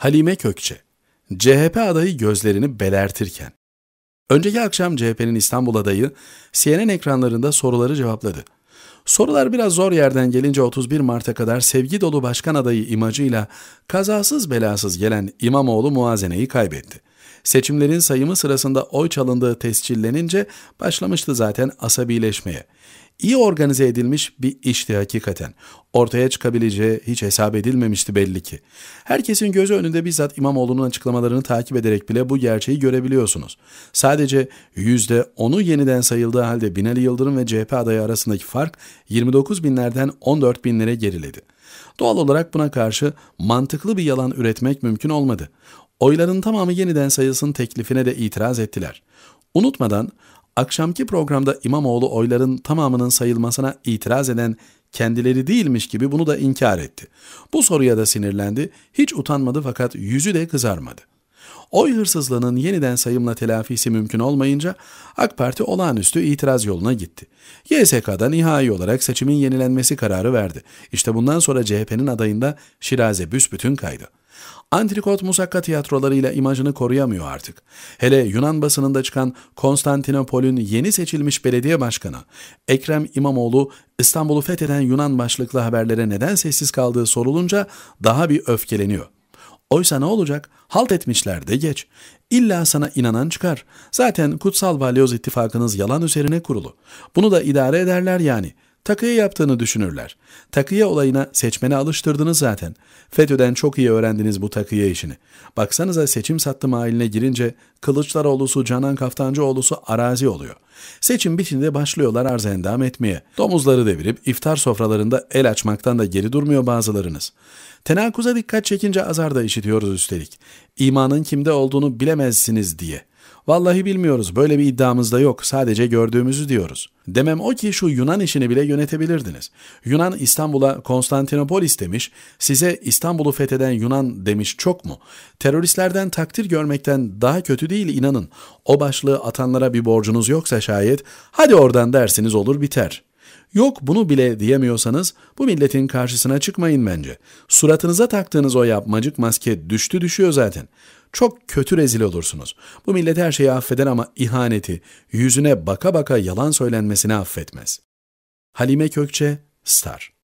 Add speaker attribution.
Speaker 1: Halime Kökçe, CHP adayı gözlerini belertirken. Önceki akşam CHP'nin İstanbul adayı CNN ekranlarında soruları cevapladı. Sorular biraz zor yerden gelince 31 Mart'a kadar sevgi dolu başkan adayı imajıyla kazasız belasız gelen İmamoğlu muazeneyi kaybetti. Seçimlerin sayımı sırasında oy çalındığı tescillenince başlamıştı zaten asabileşmeye iyi organize edilmiş bir işti hakikaten. Ortaya çıkabileceği hiç hesap edilmemişti belli ki. Herkesin gözü önünde bizzat İmamoğlu'nun açıklamalarını takip ederek bile bu gerçeği görebiliyorsunuz. Sadece yüzde onu yeniden sayıldığı halde Binali Yıldırım ve CHP adayı arasındaki fark 29 binlerden 14 binlere geriledi. Doğal olarak buna karşı mantıklı bir yalan üretmek mümkün olmadı. Oyların tamamı yeniden sayılsın teklifine de itiraz ettiler. Unutmadan akşamki programda İmamoğlu oyların tamamının sayılmasına itiraz eden kendileri değilmiş gibi bunu da inkar etti. Bu soruya da sinirlendi, hiç utanmadı fakat yüzü de kızarmadı. Oy hırsızlığının yeniden sayımla telafisi mümkün olmayınca AK Parti olağanüstü itiraz yoluna gitti. YSK'da nihai olarak seçimin yenilenmesi kararı verdi. İşte bundan sonra CHP'nin adayında Şiraze büsbütün kaydı. Antrikot musakka tiyatrolarıyla imajını koruyamıyor artık. Hele Yunan basınında çıkan Konstantinopol'ün yeni seçilmiş belediye başkanı Ekrem İmamoğlu İstanbul'u fetheden Yunan başlıklı haberlere neden sessiz kaldığı sorulunca daha bir öfkeleniyor. Oysa ne olacak? Halt etmişler de geç. İlla sana inanan çıkar. Zaten kutsal balyoz ittifakınız yalan üzerine kurulu. Bunu da idare ederler yani.'' Takıya yaptığını düşünürler. Takıya olayına seçmeni alıştırdınız zaten. FETÖ'den çok iyi öğrendiniz bu takıya işini. Baksanıza seçim sattım haline girince Kılıçdaroğlu'su, Canan Kaftancıoğlu'su arazi oluyor. Seçim bitince başlıyorlar arz endam etmeye. Domuzları devirip iftar sofralarında el açmaktan da geri durmuyor bazılarınız. Tenakuza dikkat çekince azar da işitiyoruz üstelik. İmanın kimde olduğunu bilemezsiniz diye. Vallahi bilmiyoruz böyle bir iddiamız da yok sadece gördüğümüzü diyoruz. Demem o ki şu Yunan işini bile yönetebilirdiniz. Yunan İstanbul'a Konstantinopol istemiş, size İstanbul'u fetheden Yunan demiş çok mu? Teröristlerden takdir görmekten daha kötü değil inanın. O başlığı atanlara bir borcunuz yoksa şayet hadi oradan dersiniz olur biter.'' Yok bunu bile diyemiyorsanız bu milletin karşısına çıkmayın bence. Suratınıza taktığınız o yapmacık maske düştü düşüyor zaten. Çok kötü rezil olursunuz. Bu millet her şeyi affeder ama ihaneti, yüzüne baka baka yalan söylenmesini affetmez. Halime Kökçe, Star